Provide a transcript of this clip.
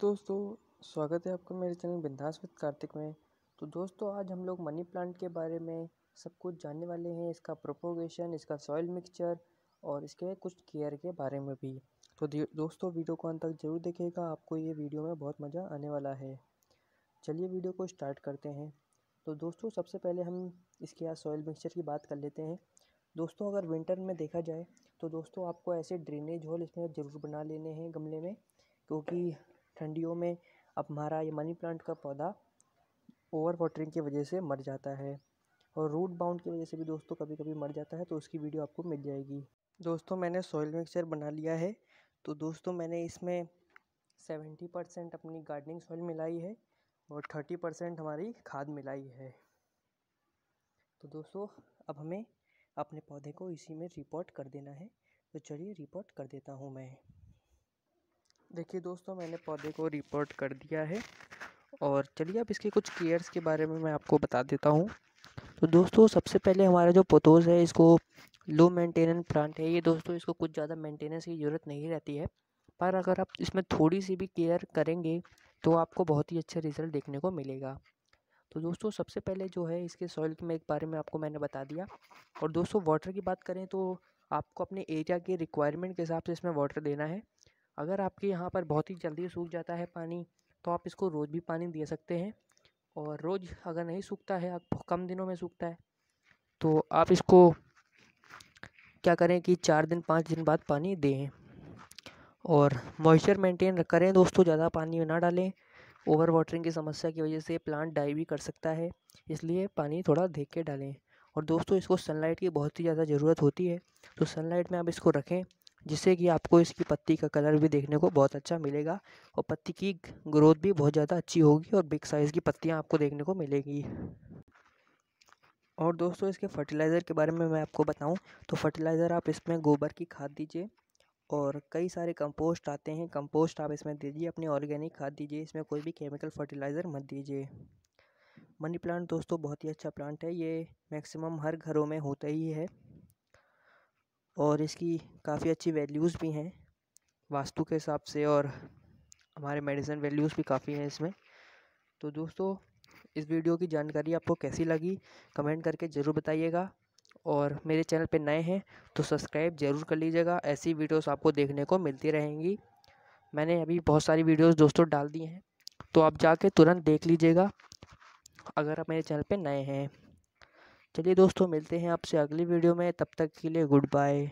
दोस्तों स्वागत है आपका मेरे चैनल बिंदास विद कार्तिक में तो दोस्तों आज हम लोग मनी प्लांट के बारे में सब कुछ जानने वाले हैं इसका प्रोपोगेशन इसका सॉइल मिक्सचर और इसके कुछ केयर के बारे में भी तो दोस्तों वीडियो को अंत तक जरूर देखिएगा आपको ये वीडियो में बहुत मज़ा आने वाला है चलिए वीडियो को स्टार्ट करते हैं तो दोस्तों सबसे पहले हम इसके यहाँ सॉइल मिक्सचर की बात कर लेते हैं दोस्तों अगर विंटर में देखा जाए तो दोस्तों आपको ऐसे ड्रेनेज होल इसमें ज़रूर बना लेने हैं गमले में क्योंकि ठंडियों में अब हमारा ये मनी प्लांट का पौधा ओवर वाटरिंग की वजह से मर जाता है और रूट बाउंड की वजह से भी दोस्तों कभी कभी मर जाता है तो उसकी वीडियो आपको मिल जाएगी दोस्तों मैंने सॉइल मिक्सचर बना लिया है तो दोस्तों मैंने इसमें सेवेंटी परसेंट अपनी गार्डनिंग सॉइल मिलाई है और थर्टी परसेंट हमारी खाद मिलाई है तो दोस्तों अब हमें अपने पौधे को इसी में रिपोर्ट कर देना है तो चलिए रिपोर्ट कर देता हूँ मैं देखिए दोस्तों मैंने पौधे को रिपोर्ट कर दिया है और चलिए अब इसके कुछ केयर्स के बारे में मैं आपको बता देता हूँ तो दोस्तों सबसे पहले हमारा जो पोतोज है इसको लो मेंटेनेंस प्लांट है ये दोस्तों इसको कुछ ज़्यादा मेंटेनेंस की ज़रूरत नहीं रहती है पर अगर आप इसमें थोड़ी सी भी केयर करेंगे तो आपको बहुत ही अच्छा रिज़ल्ट देखने को मिलेगा तो दोस्तों सबसे पहले जो है इसके सॉइल के में एक बारे में आपको मैंने बता दिया और दोस्तों वाटर की बात करें तो आपको अपने एरिया के रिक्वायरमेंट के हिसाब से इसमें वाटर देना है अगर आपके यहाँ पर बहुत ही जल्दी सूख जाता है पानी तो आप इसको रोज़ भी पानी दे सकते हैं और रोज़ अगर नहीं सूखता है कम दिनों में सूखता है तो आप इसको क्या करें कि चार दिन पाँच दिन बाद पानी दें और मॉइस्चर मेंटेन करें दोस्तों ज़्यादा पानी ना डालें ओवर वाटरिंग की समस्या की वजह से प्लांट डाई भी कर सकता है इसलिए पानी थोड़ा देख के डालें और दोस्तों इसको सनलाइट की बहुत ही ज़्यादा ज़रूरत होती है तो सनलाइट में आप इसको रखें जिससे कि आपको इसकी पत्ती का कलर भी देखने को बहुत अच्छा मिलेगा और पत्ती की ग्रोथ भी बहुत ज़्यादा अच्छी होगी और बिग साइज़ की पत्तियाँ आपको देखने को मिलेगी और दोस्तों इसके फर्टिलाइज़र के बारे में मैं आपको बताऊं तो फर्टिलाइज़र आप इसमें गोबर की खाद दीजिए और कई सारे कंपोस्ट आते हैं कंपोस्ट आप इसमें दीजिए अपने ऑर्गेनिक खाद दीजिए इसमें कोई भी केमिकल फर्टिलाइज़र मत दीजिए मनी प्लांट दोस्तों बहुत ही अच्छा प्लांट है ये मैक्सिमम हर घरों में होता ही है और इसकी काफ़ी अच्छी वैल्यूज़ भी हैं वास्तु के हिसाब से और हमारे मेडिसिन वैल्यूज़ भी काफ़ी हैं इसमें तो दोस्तों इस वीडियो की जानकारी आपको कैसी लगी कमेंट करके ज़रूर बताइएगा और मेरे चैनल पे नए हैं तो सब्सक्राइब ज़रूर कर लीजिएगा ऐसी वीडियोस आपको देखने को मिलती रहेंगी मैंने अभी बहुत सारी वीडियोस दोस्तों डाल दी हैं तो आप जाके तुरंत देख लीजिएगा अगर आप मेरे चैनल पे नए हैं चलिए दोस्तों मिलते हैं आपसे अगली वीडियो में तब तक के लिए गुड बाय